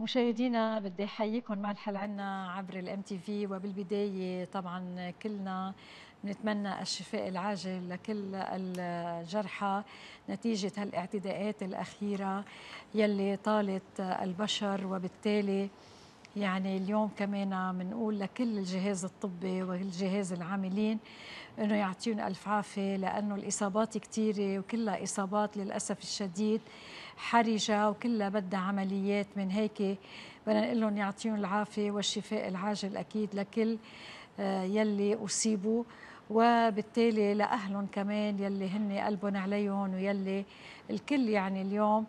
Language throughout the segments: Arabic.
مشاهدينا بدي احييكم مع الحل عنا عبر الام تي في وبالبدايه طبعا كلنا بنتمنى الشفاء العاجل لكل الجرحى نتيجه هالاعتداءات الاخيره يلي طالت البشر وبالتالي يعني اليوم كمان بنقول لكل الجهاز الطبي والجهاز العاملين انه يعطيهم الف عافيه لانه الاصابات كثيره وكلها اصابات للاسف الشديد حرجه وكلها بدها عمليات من هيك بدنا نقول لهم يعطيهم العافيه والشفاء العاجل اكيد لكل آه، يلي اصيبوا وبالتالي لاهلهم كمان يلي هن قلبهم عليهم ويلي الكل يعني اليوم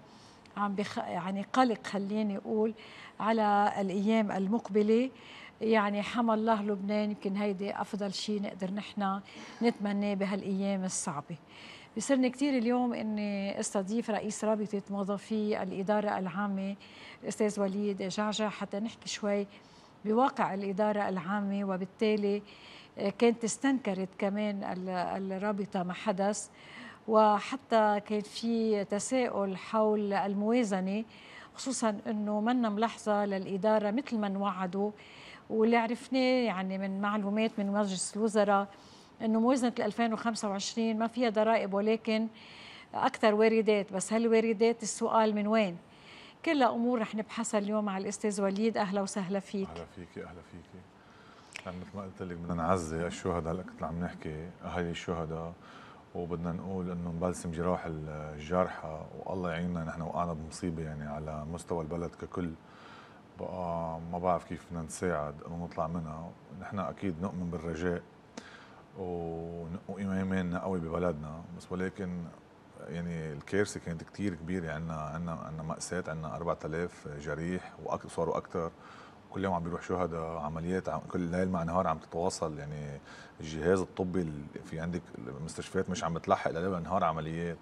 عم بخ... يعني قلق خليني اقول على الايام المقبله يعني حمى الله لبنان يمكن هيدي افضل شيء نقدر نحن نتمناه بهالايام الصعبه بيسرني كثير اليوم اني استضيف رئيس رابطه موظفي الاداره العامه الاستاذ وليد جعجع حتى نحكي شوي بواقع الاداره العامه وبالتالي آه، كانت استنكرت كمان الرابطه ما حدث وحتى كان في تساؤل حول الموازنة خصوصا أنه منا ملاحظة للإدارة مثل ما وعدوا واللي عرفناه يعني من معلومات من مجلس الوزراء أنه موازنة 2025 ما فيها ضرائب ولكن أكثر واردات بس هالواردات السؤال من وين؟ كلها امور رح نبحثها اليوم مع الاستاذ وليد اهلا وسهلا فيك اهلا فيكي اهلا فيكي يعني مثل ما قلت لك بدنا نعزي الشهداء هلا كنت عم نحكي اهالي الشهداء وبدنا نقول انه نبلسم جراح الجرحى والله يعيننا نحن وقعنا بمصيبه يعني على مستوى البلد ككل بقى ما بعرف كيف بدنا نساعد انه نطلع منها نحن اكيد نؤمن بالرجاء وايماننا قوي ببلدنا بس ولكن يعني الكارثه كانت كثير كبيره عندنا عندنا عندنا ماساه عندنا 4000 جريح وصاروا اكثر كل يوم عم بيروح شهداء عمليات عم كل ليل مع نهار عم تتواصل يعني الجهاز الطبي في عندك المستشفيات مش عم بتلحق ليل نهار عمليات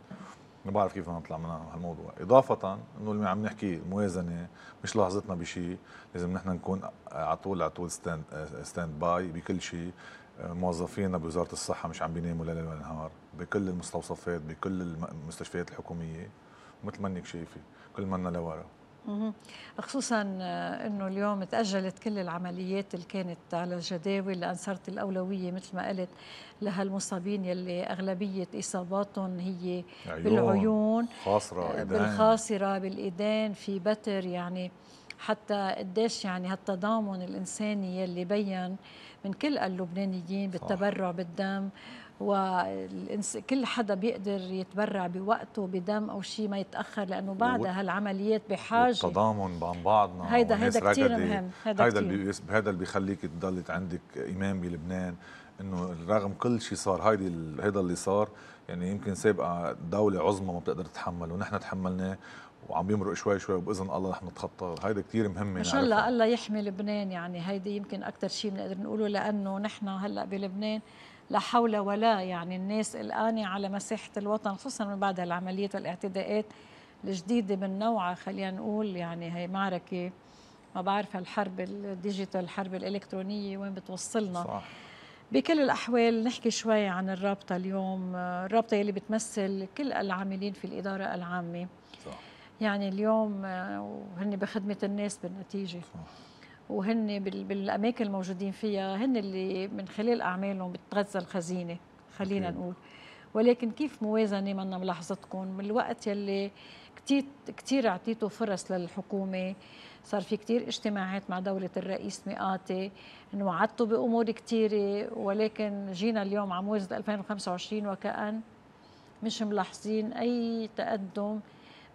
ما بعرف كيف نطلع من هالموضوع اضافه انه اللي عم نحكي موازنه مش لحظتنا بشيء لازم نحن نكون على طول على طول ستاند ستاند باي بكل شيء موظفينا بوزاره الصحه مش عم بيناموا ليل نهار بكل المستوصفات بكل المستشفيات الحكوميه مثل ما انك شايفه كل منا لورا خصوصا آه، انه اليوم تاجلت كل العمليات اللي كانت على الجداول لان صارت الاولويه مثل ما قلت لهالمصابين يلي اغلبيه اصاباتهم هي عيون بالعيون خاصره آه، بالخاصره بالايدين في بتر يعني حتى قديش يعني هالتضامن الانساني يلي بين من كل اللبنانيين بالتبرع صح. بالدم وكل حدا بيقدر يتبرع بوقته بدم او شيء ما يتاخر لانه بعدها هالعمليات بحاجه تضامن مع بعضنا هيدا هيدا كثير مهم هيدا هيدا اللي هيدا اللي بيخليك تضلت عندك ايمان بلبنان انه رغم كل شيء صار هيدي هيدا اللي صار يعني يمكن سابقه دوله عظمى ما بتقدر تتحمله ونحن تحملناه وعم يمرق شوي شوي وباذن الله رح نتخطى هيدا كثير مهمه ان شاء الله الله يحمي لبنان يعني هيدي يمكن اكثر شيء بنقدر نقوله لانه نحن هلا بلبنان لا حول ولا يعني الناس الآن على مساحة الوطن خصوصا من بعد العمليات والاعتداءات الجديدة من نوعها خلينا نقول يعني هي معركة ما بعرف الحرب الديجيتال الحرب الإلكترونية وين بتوصلنا صح. بكل الأحوال نحكي شوي عن الرابطة اليوم الرابطة يلي بتمثل كل العاملين في الإدارة العامة صح. يعني اليوم آه، وهن بخدمة الناس بالنتيجة صح. وهن بالاماكن الموجودين فيها هن اللي من خلال اعمالهم بتغذى الخزينه خلينا نقول ولكن كيف موازنه منا ملاحظتكم من الوقت يلي كثير كثير اعطيته فرص للحكومه صار في كثير اجتماعات مع دولة الرئيس مئاتي انوعدتوا بأمور كثيرة ولكن جينا اليوم على موازنه 2025 وكأن مش ملاحظين أي تقدم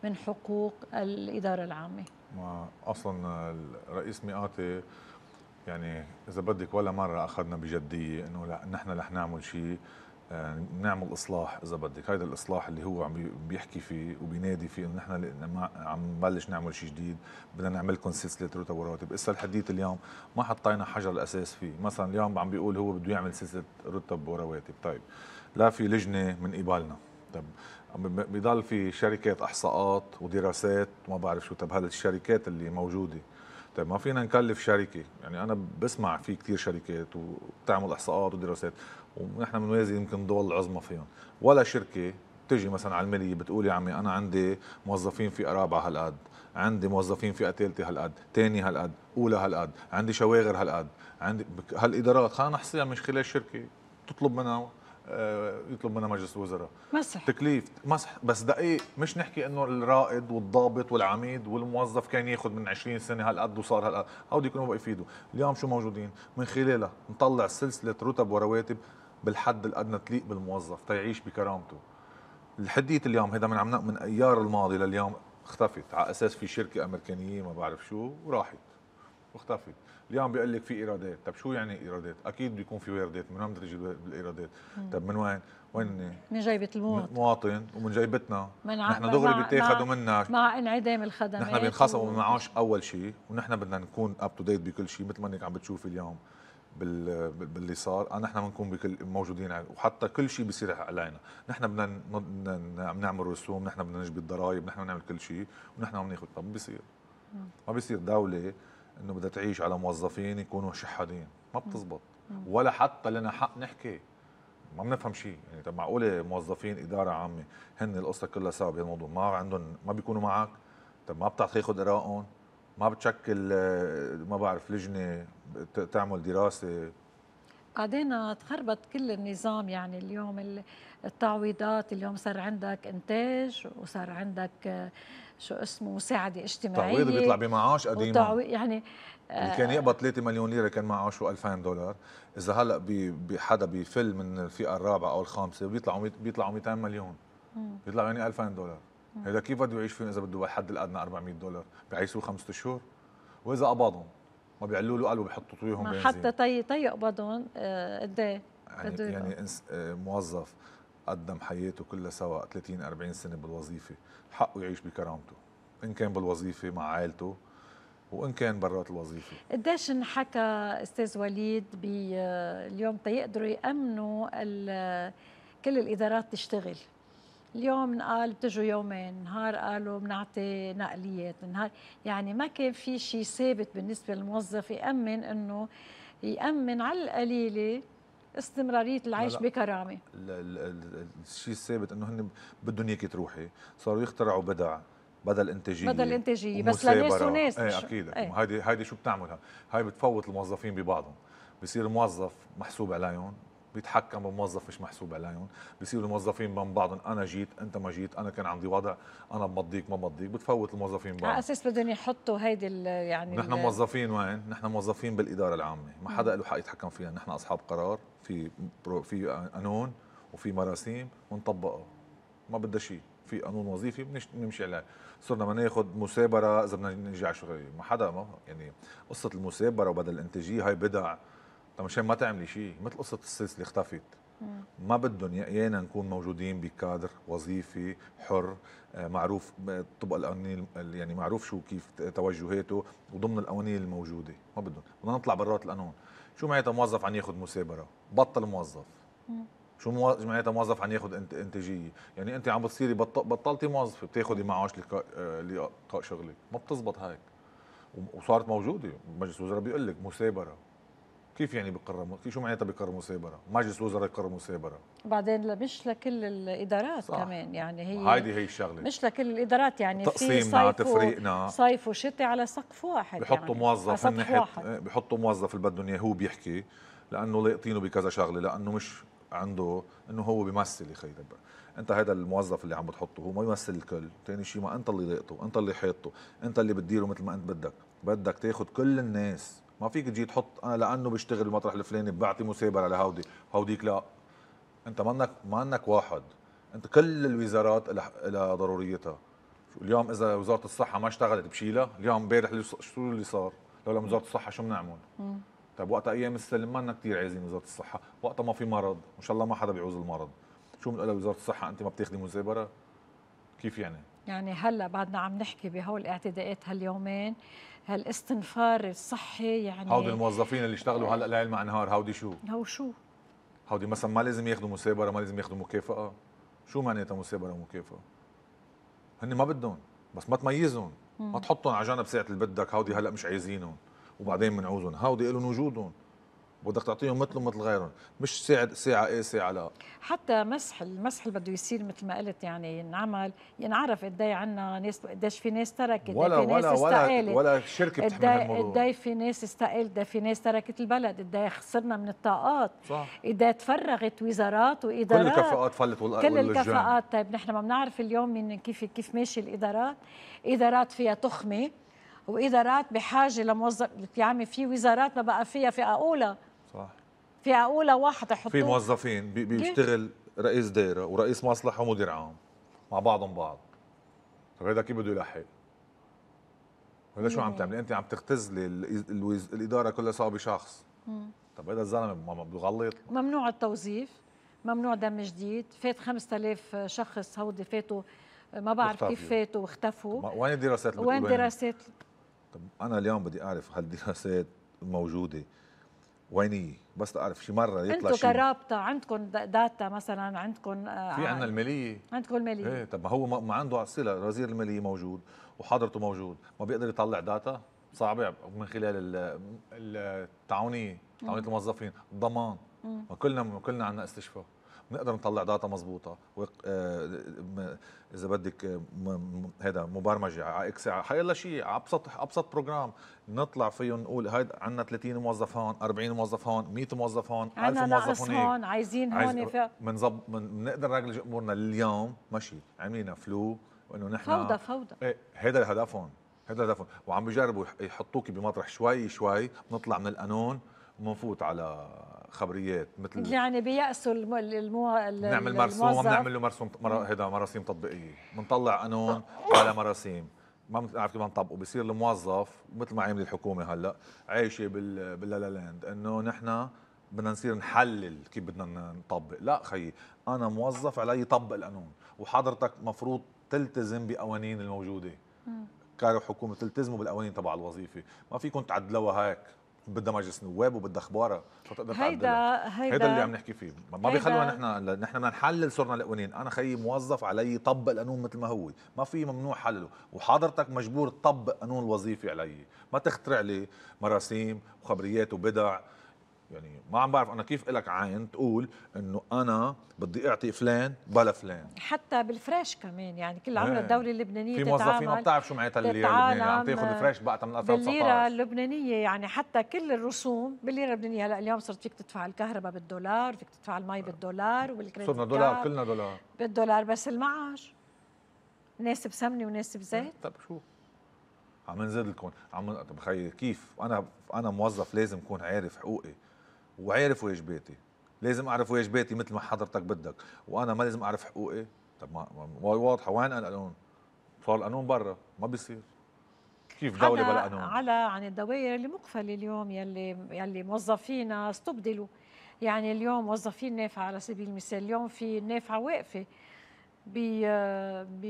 من حقوق الإدارة العامة ما اصلا الرئيس مئاتي يعني اذا بدك ولا مره اخذنا بجديه انه لا نحن رح نعمل شيء آه، نعمل اصلاح اذا بدك هذا الاصلاح اللي هو عم بيحكي فيه وبينادي فيه انه نحن عم نبلش نعمل شيء جديد بدنا نعمل لكم سلسله رتب ورواتب هسه الحديث اليوم ما حطينا حجر الاساس فيه مثلا اليوم عم بيقول هو بده يعمل سلسله رتب ورواتب طيب لا في لجنه من قبالنا طب بضل في شركات احصاءات ودراسات وما بعرف شو طب هذه الشركات اللي موجوده طيب ما فينا نكلف شركه يعني انا بسمع في كثير شركات وبتعمل احصاءات ودراسات ونحن بنوازي يمكن دول العظمى فيهم ولا شركه بتجي مثلا على الماليه بتقول يا عمي انا عندي موظفين فئه رابعه هالقد عندي موظفين فئه ثالثه هالقد ثاني هالقد اولى هالقد عندي شواغر هالقد عندي هالادارات خلينا نحصيها من خلال شركه تطلب منها آه، يطلب منها مجلس الوزراء مسح تكليف مسح بس دقيق مش نحكي انه الرائد والضابط والعميد والموظف كان ياخذ من 20 سنه هالقد وصار هالقد هودي يكونوا بقى يفيدوا اليوم شو موجودين من خلالها نطلع سلسله رتب ورواتب بالحد الادنى تليق بالموظف تيعيش بكرامته الحديه اليوم هذا من عم من ايار الماضي لليوم اختفت على اساس في شركه امريكانيه ما بعرف شو وراحت مختفي اليوم بيقول لك في ايرادات طب شو يعني ايرادات اكيد بيكون في ايرادات من وين بتجي بالايرادات طب من وين وين من جيبه المواطن مواطن ومن جيبتنا نحن دغري بيتاخذوا منك مع انعدام الخدمات نحن بنخصم و... معاش اول شيء ونحن بدنا نكون اب تو ديت بكل شيء مثل ما انك عم بتشوفي اليوم بال... باللي صار آه، نحن بنكون بكل موجودين وحتى كل شيء بيصير علينا نحن بدنا ن... نعم- نعمل رسوم نحن بدنا نجبي الضرائب نحن بنعمل كل شيء ونحن عم ناخذ طب بيصير ما بيصير دولة انه بدها تعيش على موظفين يكونوا شحادين ما بتزبط ولا حتى لنا حق نحكي ما بنفهم شيء يعني طب معقوله موظفين اداره عامه هن القصه كلها سوا بهالموضوع ما عندهم ما بيكونوا معك طب ما بتاخذ ارائهم ما بتشكل آه، ما بعرف لجنه تعمل دراسه قعدينا تخربط كل النظام يعني اليوم التعويضات اليوم صار عندك انتاج وصار عندك آه، شو اسمه مساعده اجتماعيه تعويض بيطلع بمعاش قديم وتعوي... يعني اللي آه، كان يقبض 3 مليون ليره كان معاشه 2000 دولار اذا هلا بي... حدا من الفئه الرابعه او الخامسه بيطلعوا بيطلعوا 200 مليون بيطلعوا يعني 2000 دولار هذا كيف بده يعيش فيهم اذا بده الحد الادنى 400 دولار بيعيشوا خمسة شهور واذا قبضهم ما بيعلوا له قالوا بحطوا فيهم بنزين حتى طي طي قبضهم آه، قد ايه يعني, ايه يعني آه، موظف قدم حياته كلها سوا 30 40 سنه بالوظيفه حقه يعيش بكرامته ان كان بالوظيفه مع عائلته وان كان برات الوظيفه قديش انحكى استاذ وليد آه، اليوم تيقدروا يامنوا كل الادارات تشتغل اليوم قال بتجوا يومين نهار قالوا بنعطي نقليات نهار يعني ما كان في شيء ثابت بالنسبه للموظف يامن انه يامن على القليله استمراريه العيش بكرامه الشيء الثابت انه هن بدهم اياك تروحي صاروا يخترعوا بدع بدل انتاجيه بدل انتاجيه بس لناس وناس ايه اكيد إيه. هيدي ايه. هيدي شو بتعملها؟ هاي بتفوت الموظفين ببعضهم بصير الموظف محسوب عليهم بيتحكم بموظف مش محسوب عليهم بيصيروا الموظفين بين بعضهم انا جيت انت ما جيت انا كان عندي وضع انا بمضيك ما بمضيك بتفوت الموظفين بعض على اساس بدهم يحطوا هيدي يعني نحن موظفين وين نحن موظفين بالاداره العامه ما حدا له حق يتحكم فينا نحن اصحاب قرار في في قانون وفي مراسيم ونطبقه ما بدها شيء في قانون وظيفي بنمشي عليه صرنا ما ناخذ مسابره اذا بدنا نجي على شغل ما حدا ما يعني قصه المسابره وبدل الانتاجيه هاي بدع طب مشان ما تعملي شيء مثل قصه السيس اللي اختفت ما بدهم يانا نكون موجودين بكادر وظيفي حر آه، معروف طبق القوانين يعني معروف شو كيف توجهاته وضمن القوانين الموجوده ما بدهم بدنا نطلع برات القانون شو معناتها موظف عم ياخذ مسابره بطل موظف شو معناتها موظف عم ياخذ انتاجيه يعني انت عم بتصيري بطلتي موظفه بتاخذي معاش آه، لقاء شغلك ما بتزبط هيك وصارت موجوده مجلس الوزراء بيقول لك مسابره كيف يعني بيقرموا شو معناتها بقرر مسابره؟ مجلس وزراء يقرر مسابره وبعدين مش لكل الادارات صح. كمان يعني هي هيدي هي الشغله مش لكل الادارات يعني تقسيمنا تفريقنا صيف وشتي على سقف واحد بحطوا يعني. موظف سقف واحد. إيه، بحطوا موظف اللي بدهم اياه هو بيحكي لانه لاقطينه بكذا شغله لانه مش عنده انه هو بيمثل يا خي انت هذا الموظف اللي عم بتحطه هو ما يمثل الكل ثاني شيء ما انت اللي لاقطه انت اللي حاطه انت اللي بتديره مثل ما انت بدك بدك تاخذ كل الناس ما فيك تجي تحط انا لانه بشتغل بالمطرح الفلاني بعطي مسابره لهودي هوديك لا انت ما انك واحد انت كل الوزارات لها ضروريتها اليوم اذا وزاره الصحه ما اشتغلت بشيلها اليوم امبارح شو اللي صار لولا وزاره الصحه شو بنعمل طيب وقتها ايام السلم ما كثير عايزين وزاره الصحه وقتها ما في مرض ان شاء الله ما حدا بيعوز المرض شو بنقول لوزاره الصحه انت ما بتاخذي مسابره كيف يعني يعني هلا بعدنا عم نحكي بهول الاعتداءات هاليومين هالاستنفار الصحي يعني هودي الموظفين اللي اشتغلوا هلا ليل مع نهار هودي شو؟ هو شو؟ هودي مثلا ما لازم ياخذوا مسابره ما لازم ياخذوا مكافاه شو معناتها مسابره ومكافاه؟ هن ما بدهم بس ما تميزهم ما تحطهم على جنب ساعه اللي بدك هودي هلا مش عايزينهم وبعدين بنعوزهم هودي لهم وجودهم وبدك تعطيهم مثلهم مثل غيرهم مش ساعة ساعة اي ساعة لا حتى مسح المسح اللي بده يصير مثل ما قلت يعني ينعمل ينعرف قد ايه عندنا ناس ايش في ناس تركت ولا في ناس ولا استقالت ولا ولا شركة بتحمل الموضوع قد في ناس استقالت قد في ناس تركت البلد قد خسرنا من الطاقات صح قد تفرغت وزارات وادارات كل الكفاءات فلت وال... كل الكفاءات طيب نحن ما بنعرف اليوم من كيف كيف ماشي الادارات ادارات فيها تخمه وادارات بحاجه لموظف يا عمي في وزارات ما بقى فيها فئه اولى في فئه اولى واحد يحطوه في موظفين بي بيشتغل رئيس دايره ورئيس مصلحه ومدير عام مع بعضهم بعض طيب هذا كيف بده يلحق؟ هذا شو عم تعملي؟ انت عم تختزلي الاداره كلها صار بشخص طب هذا الزلمه ما بغلط ممنوع التوظيف ممنوع دم جديد فات 5000 شخص هودي فاتوا ما بعرف كيف فاتوا واختفوا وين الدراسات وين دراسات طب انا اليوم بدي اعرف هالدراسات موجوده وينية بس تعرف شي مرة يطلع انتم كرابطة عندكم داتا مثلا عندكم آه، في عندنا المالية عندكم المالية ايه طب ما هو ما عنده صلة وزير المالية موجود وحضرته موجود ما بيقدر يطلع داتا صعبة من خلال التعاونية تعاونية الموظفين الضمان ما كلنا كلنا عندنا استشفاء بنقدر نطلع داتا مضبوطه آه، اذا بدك هذا آه، مبرمجه على آه، اكس حيلا شيء ابسط ابسط بروجرام نطلع فيه نقول هيدا عندنا 30 موظف هون 40 موظف هون 100 موظف هون 1000 موظف هون هون عايزين هون بنظبط بنقدر نرجل امورنا اليوم ماشي عاملين فلو وانه نحن فوضى فوضى ايه هذا هدفهم هذا هدفهم وعم بيجربوا يحطوك بمطرح شوي شوي بنطلع من القانون منفوت على خبريات مثل يعني بيأسوا المو... المو... نعمل مرسوم بنعمل له مرسوم مر... هيدا مراسيم تطبيقيه بنطلع قانون على مراسيم ما بنعرف كيف نطبقه بصير الموظف مثل ما عامل الحكومه هلا عايشه بال باللالاند انه نحن بدنا نصير نحلل كيف بدنا نطبق لا خيي انا موظف علي طبق القانون وحضرتك مفروض تلتزم بقوانين الموجوده كحكومه تلتزموا بالقوانين تبع الوظيفه ما فيكم تعدلوها هيك بدها مجلس نواب وبدها اخبارها فتقدر هيدا هيدا هيدا اللي عم نحكي فيه ما بيخلونا نحن نحن بدنا نحلل صرنا القوانين انا خيي موظف علي طبق القانون مثل ما هو ما في ممنوع حلله وحضرتك مجبور تطبق قانون الوظيفي علي ما تخترع لي مراسيم وخبريات وبدع يعني ما عم بعرف انا كيف لك عين تقول انه انا بدي اعطي فلان بلا فلان حتى بالفريش كمان يعني كل عمر إيه. الدوله اللبنانيه في موظفين ما بتعرف شو معناتها الليره اللبنانيه عم يعني تاخذ فريش بقى من 2019 الليره اللبنانيه يعني حتى كل الرسوم بالليره اللبنانيه هلا اليوم صرت فيك تدفع الكهرباء بالدولار فيك تدفع المي آه. بالدولار والكريدت صرنا دولار كلنا دولار بالدولار بس المعاش ناس بسمنه وناس بزيت آه، طب شو عم نزيد لكم عم طب خي كيف انا انا موظف لازم اكون عارف حقوقي وعارف واجباتي لازم اعرف واجباتي مثل ما حضرتك بدك وانا ما لازم اعرف حقوقي طب ما واضحه وين القانون صار القانون برا ما بيصير كيف دولة بلا قانون على عن الدوائر اللي مقفلة اليوم يلي يلي موظفينا استبدلوا يعني اليوم موظفين نافعة على سبيل المثال اليوم في نافعة واقفة ب ب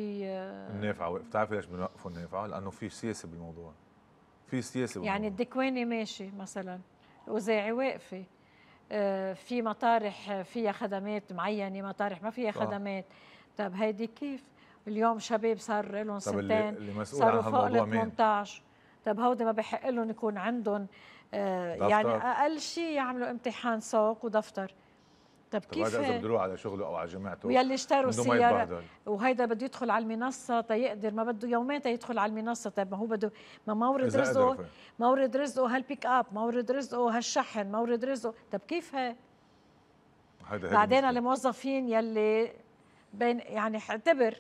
النافعة واقفة بتعرف ليش بنوقفوا النافعة؟ لأنه في سياسة بالموضوع في سياسة يعني بالموضوع. يعني الدكواني ماشي مثلا الأوزاعي واقفة آه، في مطارح آه، فيها خدمات معينه مطارح ما فيها خدمات طب هيدي كيف اليوم شباب صار لهم سنتين صاروا فوق ال 18 طب هودي ما بحق لهم يكون عندهم آه، يعني اقل شيء يعملوا امتحان سوق ودفتر طب كيف هذا اذا بده على شغله او على جماعته ويلي اشتروا سياره وهيدا بده يدخل على المنصه تيقدر ما بده يومين يدخل على المنصه طيب ما هو بده ما مورد رزقه مورد رزقه هالبيك اب مورد رزقه هالشحن مورد رزقه طب كيف هي بعدين الموظفين يلي بين يعني اعتبر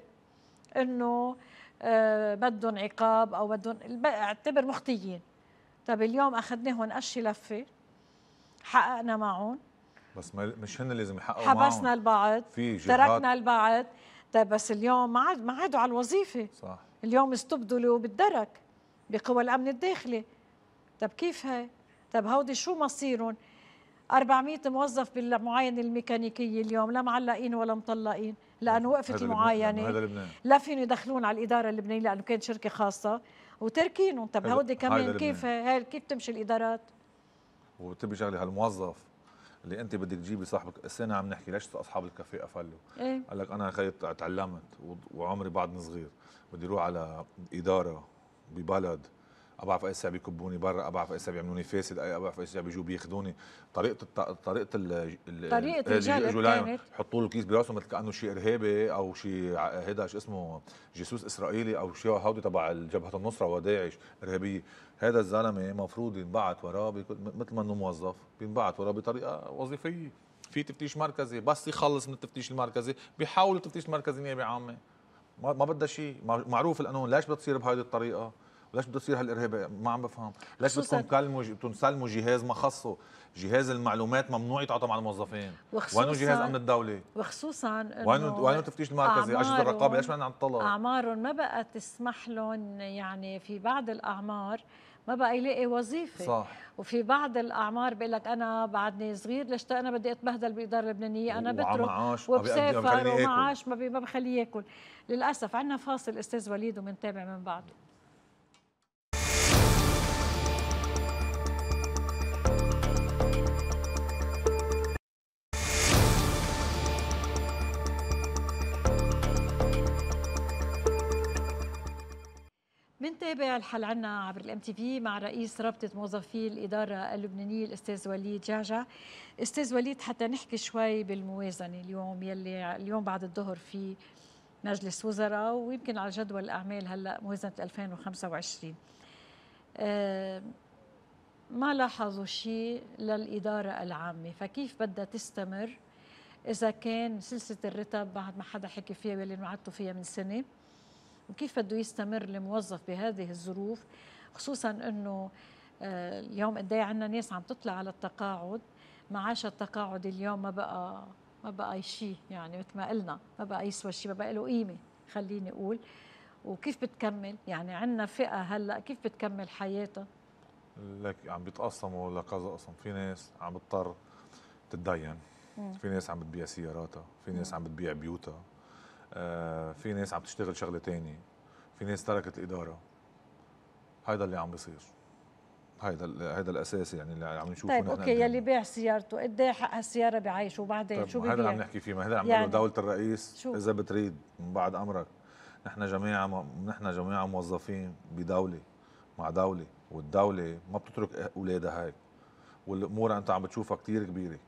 انه آه بدهم عقاب او بدهم اعتبر مخطيين طب اليوم اخذناهم قش لفه حققنا معهم بس ما مش هن لازم يحققوا حبسنا معهم. البعض في تركنا البعض طيب بس اليوم ما عاد ما عادوا على الوظيفه صح اليوم استبدلوا بالدرك بقوى الامن الداخلي طيب كيف هي طيب هودي شو مصيرهم 400 موظف بالمعاينه الميكانيكيه اليوم لا معلقين ولا مطلقين لانه وقفت المعاينه لبنان لا فين يدخلون على الاداره اللبنانيه لانه كانت شركه خاصه وتركينهم طب هودي كمان كيف هاي كيف تمشي الادارات وتبي شغله هالموظف اللي انت بدك تجيبي صاحبك السنه عم نحكي ليش اصحاب الكافيه قفلوا ايه؟ قال لك انا خيط تعلمت وعمري بعدني صغير بدي اروح على اداره ببلد ابعرف ايش بيكبوني برا ابعرف ايش بيعملوني فاسد اي ابعرف ايش بيجوا بياخذوني طريقه الت... طريقه ال... طريقه آه، الجلب يحطوا له كيس براسه مثل كانه شيء ارهابي او شيء هيدا شو اسمه جاسوس اسرائيلي او شيء هودي تبع جبهه النصره وداعش ارهابيه هذا الزلمه مفروض ينبعث وراه بك... مثل ما انه موظف بينبعث وراه بطريقه وظيفيه في تفتيش مركزي بس يخلص من التفتيش المركزي بيحاول التفتيش المركزي نيابه عامه ما بدها شيء معروف القانون ليش بتصير بهذه الطريقه ليش بده يصير هالارهاب ما عم بفهم ليش بدكم تكلموا تنسلموا جهاز ما خصه جهاز المعلومات ممنوع يتعاطى مع الموظفين وينه جهاز امن الدوله وخصوصا وينه وينه تفتيش المركزي اجهزه الرقابه ليش ما عم تطلع اعمارهم ما بقى تسمح لهم يعني في بعض الاعمار ما بقى يلاقي وظيفه صح وفي بعض الاعمار بيقول لك انا بعدني صغير ليش انا بدي اتبهدل بالاداره اللبنانيه انا بترك وبسافر ومعاش ما بخليه ياكل للاسف عندنا فاصل استاذ وليد ومنتابع من بعده منتابع الحل عنا عبر الام تي في مع رئيس رابطه موظفي الاداره اللبنانيه الاستاذ وليد جعجع استاذ وليد حتى نحكي شوي بالموازنه اليوم يلي اليوم بعد الظهر في مجلس وزراء ويمكن على جدول الاعمال هلا موازنه 2025 أه ما لاحظوا شيء للاداره العامه فكيف بدها تستمر اذا كان سلسله الرتب بعد ما حدا حكي فيها واللي انوعدتوا فيها من سنه وكيف بده يستمر الموظف بهذه الظروف خصوصا انه آه، اليوم قد ايه عندنا ناس عم تطلع على التقاعد معاش التقاعد اليوم ما بقى ما بقى شيء يعني مثل ما قلنا ما بقى يسوى شيء ما بقى له قيمه خليني اقول وكيف بتكمل يعني عندنا فئه هلا كيف بتكمل حياتها لك عم بيتقسموا لكذا قسم في ناس عم بتضطر تتدين في ناس عم بتبيع سياراتها في ناس عم بتبيع بيوتها آه، في ناس عم تشتغل شغله تانية في ناس تركت الاداره هيدا اللي عم بيصير هيدا هيدا الاساس يعني اللي عم نشوفه طيب اوكي يلي باع سيارته قد ايه حق السياره بعيشه وبعدين طيب شو هيدا هذا عم نحكي فيه ما هذا عم يعني دوله الرئيس اذا بتريد من بعد امرك نحن جماعه نحن جماعه موظفين بدوله مع دوله والدوله ما بتترك اولادها هيك والامور انت عم بتشوفها كثير كبيره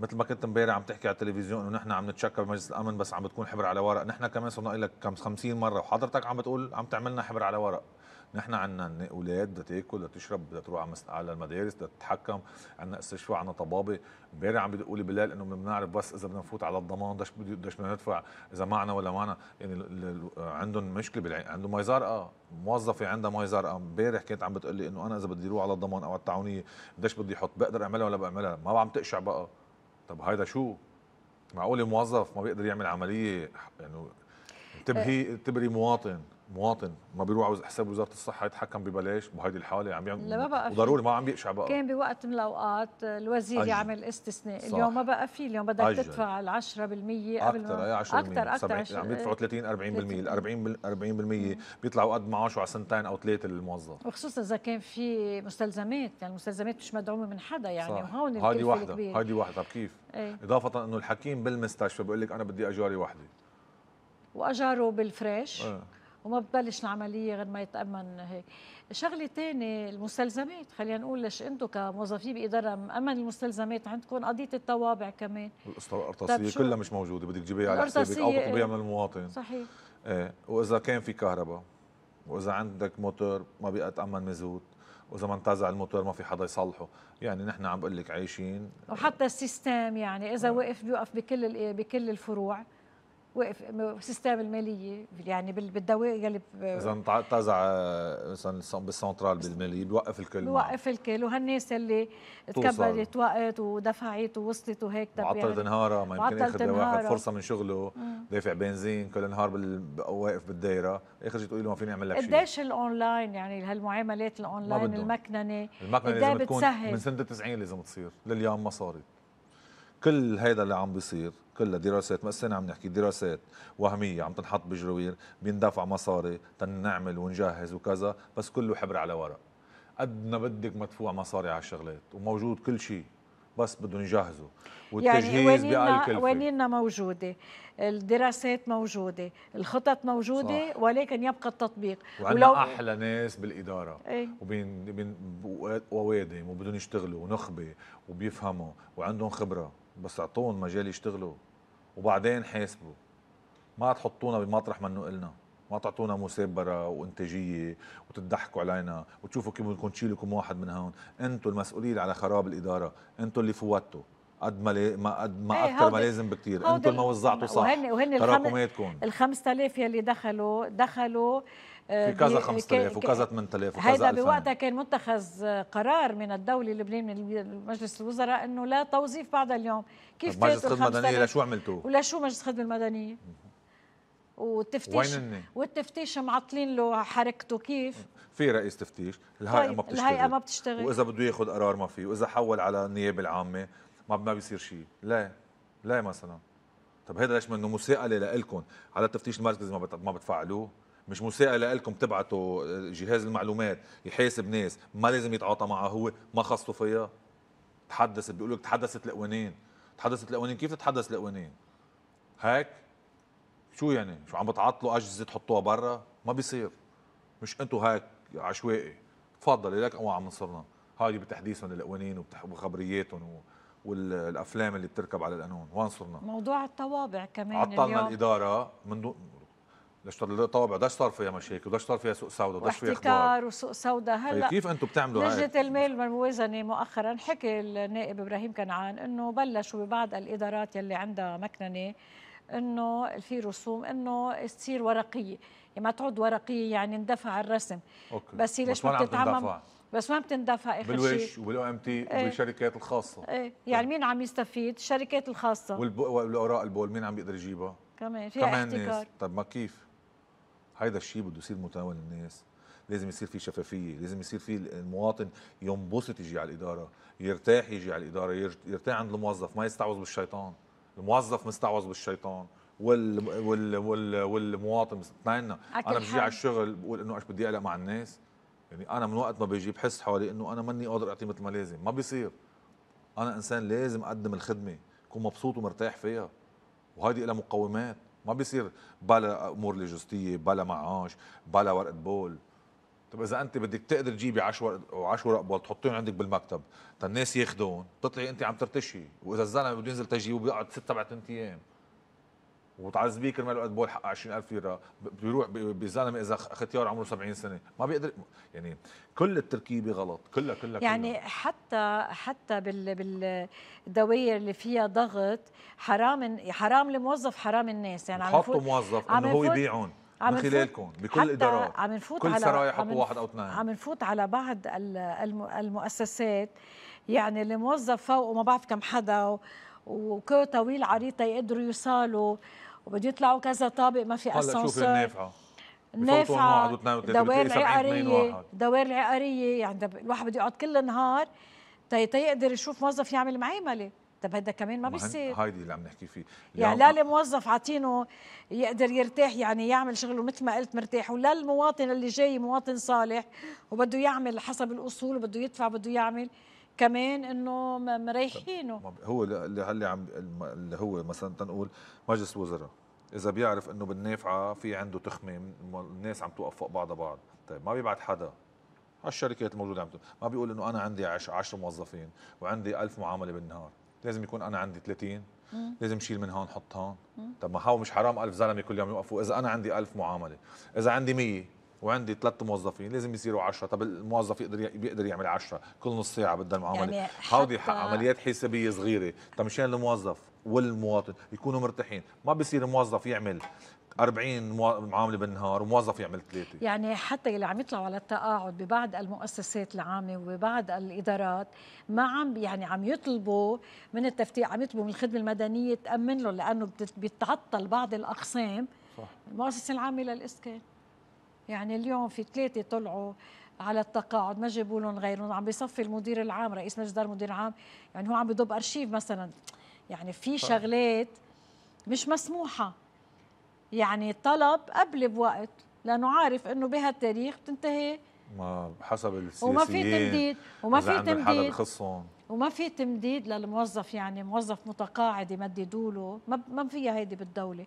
مثل ما كنت امبارح عم تحكي على التلفزيون انه نحن عم نتشكى بمجلس الامن بس عم بتكون حبر على ورق، نحن كمان صرنا لك كم 50 مره وحضرتك عم بتقول عم تعملنا حبر على ورق. نحن عندنا اولاد بدها تاكل بدها تشرب بدها تروح على المدارس بدها تتحكم عندنا استشفاء عندنا طبابه امبارح عم بيقول لي بلال انه بنعرف بس اذا بدنا نفوت على الضمان دش بدش بدنا ندفع اذا معنا ولا معنا يعني عندهم مشكله بالعين عندهم مي زرقاء موظفه عندها مي زرقاء امبارح كانت عم بتقول لي انه انا اذا بدي اروح على الضمان او على التعاونيه دش بدي احط بقدر اعملها ولا بعملها ما عم تقشع بقى طب هيدا شو معقول موظف ما بيقدر يعمل عمليه يعني تبهي تبري مواطن مواطن ما بيروح على حساب وزاره الصحه يتحكم ببلاش بهيدي الحاله عم يعمل لا بقى وضروري ما عم بيقشع بقى كان بوقت من الاوقات الوزير أجل. يعمل استثناء صح. اليوم ما بقى في اليوم بدك أجل. تدفع ال 10% قبل ما اكثر اكثر اكثر عم يدفعوا 30 40% ال 40 40% بيطلعوا قد معاشه على سنتين او ثلاثه للموظف وخصوصا اذا كان في مستلزمات يعني المستلزمات مش مدعومه من حدا يعني وهون الكلفه هذه وحده هذه وحده كيف ايه؟ اضافه انه الحكيم بالمستشفى بيقول لك انا بدي اجاري وحده واجاره بالفريش ايه. وما بتبلش العمليه غير ما يتامن هيك شغله ثانيه المستلزمات خلينا نقول ليش انتم كموظفين باداره مامن المستلزمات عندكم قضيه الطوابع كمان الاسطوره القرطاسيه كلها مش موجوده بدك تجيبيها على حسابك او إيه؟ تطبيع من المواطن صحيح ايه واذا كان في كهرباء واذا عندك موتور ما بقى تامن مزود واذا ما انتزع الموتور ما في حدا يصلحه يعني نحن عم بقول لك عايشين وحتى السيستم يعني اذا آه. وقف بيوقف بكل بكل الفروع وقف سيستم الماليه يعني بالدوائر يلي اذا انتزع مثلا بالسنترال بالماليه بوقف الكل بوقف الكل وهالناس اللي تكبرت وقت ودفعت ووصلت وهيك معطلت نهارها ما يمكن ياخذ واحد فرصه من شغله دافع بنزين كل نهار واقف بالدايره اخر شيء تقول له ما فيني اعمل لك شيء قديش الاونلاين يعني هالمعاملات الاونلاين المكننه المكننه لازم بتسهل. تكون من سنه 90 لازم تصير لليوم ما صارت كل هيدا اللي عم بيصير كلها دراسات ما السنة عم نحكي دراسات وهمية عم تنحط بجروير بيندفع مصاري تنعمل ونجهز وكذا بس كله حبر على ورق قد ما بدك مدفوع مصاري على الشغلات وموجود كل شيء بس بدهم يجهزوا يعني والتجهيز يعني بأقل كلفة وينينا موجودة الدراسات موجودة الخطط موجودة صح. ولكن يبقى التطبيق ولو أحلى ناس بالإدارة ايه؟ وبين بين ووادم وبدهم يشتغلوا ونخبة وبيفهموا وعندهم خبرة بس أعطوهم مجال يشتغلوا وبعدين حاسبوا ما تحطونا بمطرح منه إلنا ما تعطونا مثابرة وإنتاجية وتضحكوا علينا وتشوفوا كيف بدكم تشيلوا كم واحد من هون انتوا المسؤولين على خراب الإدارة انتوا اللي فوتوا قد ما لي ما قد ما إيه، اكثر ما لازم بكثير انتوا اللي ما وزعتوا صح وهن وهن تراكماتكم ال 5000 يلي دخلوا دخلوا في آه، كذا 5000 وكذا 8000 وكذا هذا بوقتها كان متخذ قرار من الدوله اللبنانيه من مجلس الوزراء انه لا توظيف بعد اليوم كيف مجلس الخدمه المدنيه لشو عملتوه ولشو مجلس الخدمه المدنيه والتفتيش والتفتيش معطلين له حركته كيف في رئيس تفتيش الهيئه طيب ما بتشتغل الهيئه ما بتشتغل واذا بده ياخذ قرار ما فيه واذا حول على النيابه العامه ما ما بيصير شيء لا لا مثلا طب هذا ليش منه مساءله لكم على تفتيش المركز ما بتفعلوه مش مساءله لكم تبعتوا آه، جهاز المعلومات يحاسب ناس ما لازم يتعاطى معها هو ما خصته فيها تحدثت بيقول لك تحدثت القوانين تحدثت القوانين كيف تتحدث القوانين هيك شو يعني شو عم بتعطلوا اجهزه تحطوها برا ما بيصير مش انتم هيك عشوائي تفضلي لك اوعى من صرنا هاي بتحديثهم للقوانين وخبرياتهم و... والافلام اللي بتركب على القانون وين صرنا موضوع الطوابع كمان عطلنا اليوم. الاداره من دون نشتغل طوابع ده صار فيها مشاكل وده صار فيها سوق سوداء بدها فيها احتكار وسوق سوداء هلا طيب، كيف انتم بتعملوا لجنه المال الموازنه مؤخرا حكي النائب ابراهيم كنعان انه بلشوا ببعض الادارات يلي عندها مكننه انه في رسوم انه تصير ورقيه يعني ما تعود ورقيه يعني اندفع الرسم أوكي. بس هي ليش ما بتتعمم بس ما بتندفع اخر شيء بالويش وبالام ام إيه. تي وبالشركات الخاصه ايه يعني مين عم يستفيد؟ الشركات الخاصه والاوراق البول مين عم بيقدر يجيبها؟ كمان في احتكار طب ما كيف؟ هيدا الشيء بده يصير متناول الناس لازم يصير في شفافيه لازم يصير في المواطن ينبسط يجي على الاداره يرتاح يجي على الاداره يرتاح عند الموظف ما يستعوذ بالشيطان الموظف مستعوذ بالشيطان وال وال وال والمواطن اثنيننا انا بجي على الشغل بقول انه ايش بدي اقلق مع الناس يعني انا من وقت ما بيجي بحس حوالي انه انا ماني قادر اعطي مثل ما لازم ما بيصير انا انسان لازم اقدم الخدمه اكون مبسوط ومرتاح فيها وهذه لها مقومات ما بيصير بلا امور لوجستيه بلا معاش بلا ورقه بول طب اذا انت بدك تقدر تجيبي 10 10 ورق بول تحطيهم عندك بالمكتب تا الناس ياخذون تطلعي انت عم ترتشي واذا الزلمه بده ينزل تجيبه بيقعد ست سبع ايام وتعز بيه كرمال وقت بول حق 20000 ليره بيروح بزلمه اذا ختيار عمره 70 سنه ما بيقدر يعني كل التركيبه غلط كلها كلها يعني كلها. حتى حتى بال بالدوائر اللي فيها ضغط حرام حرام الموظف حرام الناس يعني عم حطوا موظف انه هو يبيعون من خلالكم بكل الادارات عم نفوت كل سرايا حطوا واحد او اثنين عم نفوت على بعض المؤسسات يعني الموظف فوق وما بعرف كم حدا وكو طويل عريضه يقدروا يوصلوا وبده يطلعوا كذا طابق ما في اسانسير هلا شوف النافعه دوائر عقاريه دوائر عقاريه يعني الواحد بده يقعد كل النهار تيقدر يشوف موظف يعمل معامله طب هذا كمان ما بيصير هيدي اللي عم نحكي فيه يعني لا لموظف عاطينه يقدر يرتاح يعني يعمل شغله مثل ما قلت مرتاح ولا المواطن اللي جاي مواطن صالح وبده يعمل حسب الاصول وبده يدفع بده يعمل كمان انه مريحينه هو اللي عم اللي هو مثلا تنقول مجلس وزراء اذا بيعرف انه بالنافعه في عنده تخمه الناس عم توقف فوق بعضها بعض طيب ما بيبعت حدا هالشركات الموجوده عم ما بيقول انه انا عندي 10 موظفين وعندي 1000 معامله بالنهار لازم يكون انا عندي 30 لازم شيل من هون حط هون طب ما هو مش حرام 1000 زلمه كل يوم يوقفوا اذا انا عندي 1000 معامله اذا عندي 100 وعندي ثلاث موظفين لازم يصيروا 10 طب الموظف يقدر بيقدر يعمل 10 كل نص ساعه بدها المعامله يعني هودي عمليات حسابيه صغيره طب مشان الموظف والمواطن يكونوا مرتاحين ما بيصير موظف يعمل 40 معامله بالنهار وموظف يعمل ثلاثه يعني حتى اللي عم يطلعوا على التقاعد ببعض المؤسسات العامه وببعض الادارات ما عم يعني عم يطلبوا من التفتيش عم يطلبوا من الخدمه المدنيه تامن له لانه بيتعطل بعض الاقسام صح. المؤسسه العامه للاسكان يعني اليوم في ثلاثه طلعوا على التقاعد ما جابوا لهم غيرهم عم بيصفي المدير العام رئيس مجلس الاداره المدير العام يعني هو عم بضب ارشيف مثلا يعني في ف... طيب. شغلات مش مسموحه يعني طلب قبل بوقت لانه عارف انه بهالتاريخ بتنتهي ما حسب السياسيين وما في تمديد وما في تمديد وما في تمديد للموظف يعني موظف متقاعد يمددوا له ما ما فيها هيدي بالدوله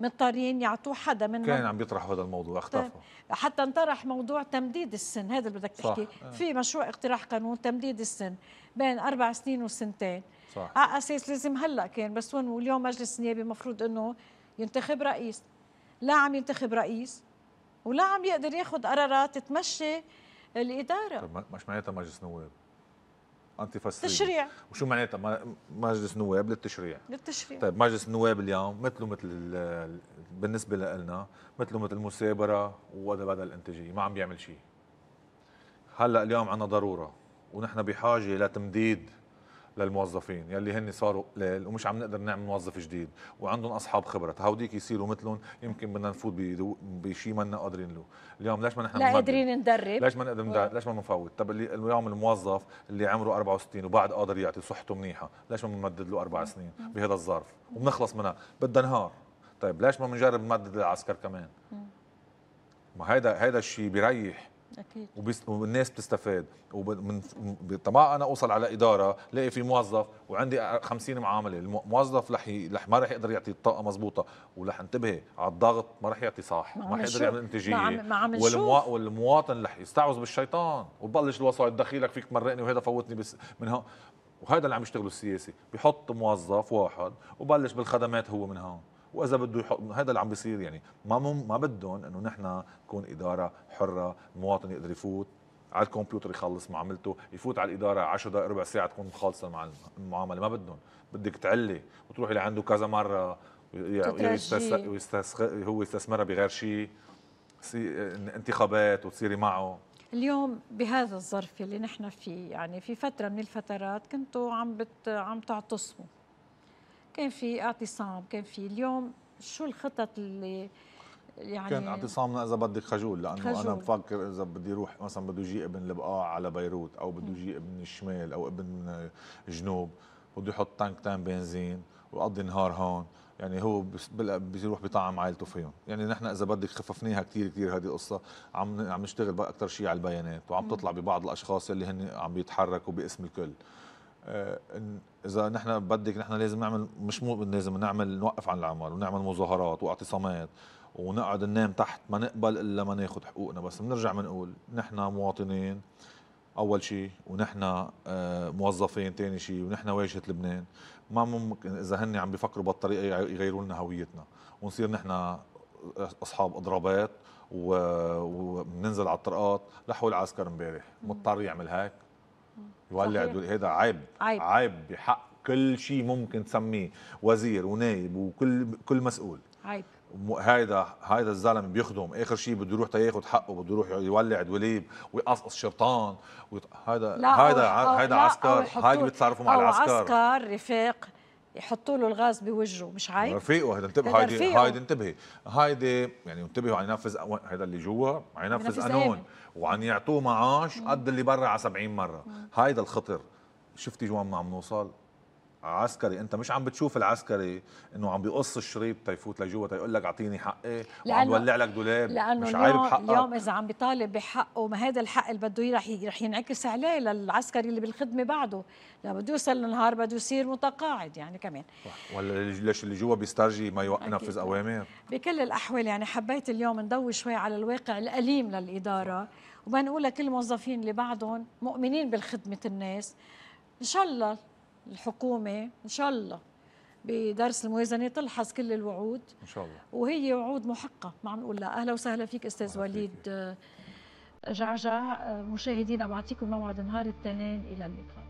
مضطرين يعطوه حدا من كان عم بيطرح هذا الموضوع اختفى طيب. حتى انطرح موضوع تمديد السن هذا اللي بدك تحكي صح. آه. في مشروع اقتراح قانون تمديد السن بين اربع سنين وسنتين صح. على اساس لازم هلا كان بس وين واليوم مجلس نيابي المفروض انه ينتخب رئيس لا عم ينتخب رئيس ولا عم يقدر ياخذ قرارات تمشي الاداره طيب مش معناتها مجلس نواب انت فسري تشريع وشو معناتها مجلس نواب للتشريع للتشريع طيب مجلس النواب اليوم مثله مثل بالنسبه لنا مثله مثل المثابره وهذا بدل الانتاجيه ما عم بيعمل شيء هلا اليوم عندنا ضروره ونحن بحاجه لتمديد للموظفين يلي هن صاروا ومش عم نقدر نعمل موظف جديد وعندهم اصحاب خبره هوديك يصيروا مثلهم يمكن بدنا نفوت بشيء ما قادرين له اليوم ليش ما نحن لا قادرين ندرب ليش ما نقدر ندرب ليش ما بنفوت طب اللي اليوم الموظف اللي عمره 64 وبعد قادر يعطي صحته منيحه ليش ما بنمدد له اربع سنين بهذا الظرف وبنخلص منها بدها نهار طيب ليش ما بنجرب نمدد للعسكر كمان ما هيدا هيدا الشيء بيريح اكيد والناس بتستفاد ومن طبعا انا اوصل على اداره لاقي في موظف وعندي 50 معامله الموظف رح رح ما رح يقدر يعطي الطاقه مزبوطه ورح انتبه على الضغط ما رح يعطي صح ما رح يقدر يعمل انتاجيه ما عم والمو... والمواطن رح يستعوذ بالشيطان وبلش الوسائط دخيلك فيك مرقني وهذا فوتني بس من هون وهذا اللي عم يشتغله السياسي بحط موظف واحد وبلش بالخدمات هو من هون واذا بده يحط هذا اللي عم بيصير يعني ما مم ما بدهم انه نحن نكون اداره حره المواطن يقدر يفوت على الكمبيوتر يخلص معاملته يفوت على الاداره 10 دقائق ربع ساعه تكون مخلصه مع المعامله ما بدهم بدك تعلي وتروحي لعنده كذا مره ويستس... هو يستثمرها بغير شيء انتخابات وتصيري معه اليوم بهذا الظرف اللي نحن فيه يعني في فتره من الفترات كنتوا عم بت... عم تعتصموا كان في اعتصام كان في اليوم شو الخطط اللي يعني كان اعتصامنا اذا بدك خجول لانه خجول. انا بفكر اذا بدي اروح مثلا بده يجي ابن البقاع على بيروت او بده يجي ابن الشمال او ابن الجنوب بده يحط تانك تان بنزين ويقضي نهار هون يعني هو بيروح بيطعم عائلته فيهم يعني نحن اذا بدك خففناها كثير كثير هذه القصه عم عم نشتغل اكثر شيء على البيانات وعم تطلع ببعض الاشخاص اللي هن عم بيتحركوا باسم الكل آه، اذا نحن بدك نحن لازم نعمل مش مو لازم نعمل نوقف عن العمل ونعمل مظاهرات واعتصامات ونقعد ننام تحت ما نقبل الا ما ناخذ حقوقنا بس بنرجع بنقول نحن مواطنين اول شيء ونحن آه، موظفين ثاني شيء ونحن واجهه لبنان ما ممكن اذا هن عم بيفكروا بالطريقه يغيروا لنا هويتنا ونصير نحن آه، اصحاب اضرابات وبننزل على الطرقات لحول العسكر امبارح مضطر يعمل هيك يولع هذا عيب عيب, عيب بحق كل شيء ممكن تسميه وزير ونايب وكل كل مسؤول عيب هيدا هيدا الزلمه بيخدم اخر شيء بده يروح تياخد حقه بده يروح يولع دوليب ويقصقص شرطان هذا هيدا هيدا هيدا عسكر هيدا بيتصرفوا مع العسكر عسكر رفاق يحطوا له الغاز بوجهه مش عيب رفيقه هيدا انتبه هايدي هيدي انتبهي هايدي يعني انتبهوا عم ينفذ هيدا اللي جوا عم ينفذ قانون وعم يعطوه معاش قد اللي برا على 70 مره هايدا الخطر شفتي جوا ما عم نوصل عسكري انت مش عم بتشوف العسكري انه عم بيقص الشريط تيفوت لجوا تيقول لك اعطيني حقي وعم بولع لك دولاب لأنه مش عايب بحقك اليوم اذا عم بيطالب بحقه ما هذا الحق اللي بده اياه رح رح ينعكس عليه للعسكري اللي بالخدمه بعده لما بده يوصل النهار بده يصير متقاعد يعني كمان ولا ليش اللي جوا بيسترجي ما ينفذ اوامر بكل الاحوال يعني حبيت اليوم نضوي شوي على الواقع الاليم للاداره وبنقول لكل الموظفين اللي بعدهم مؤمنين بالخدمه الناس ان شاء الله الحكومه ان شاء الله بدرس الموازنه تلحظ كل الوعود ان شاء الله وهي وعود محقه ما عم نقول لا اهلا وسهلا فيك استاذ وليد جعجع مشاهدينا بعطيكم موعد نهار الاثنين الى اللقاء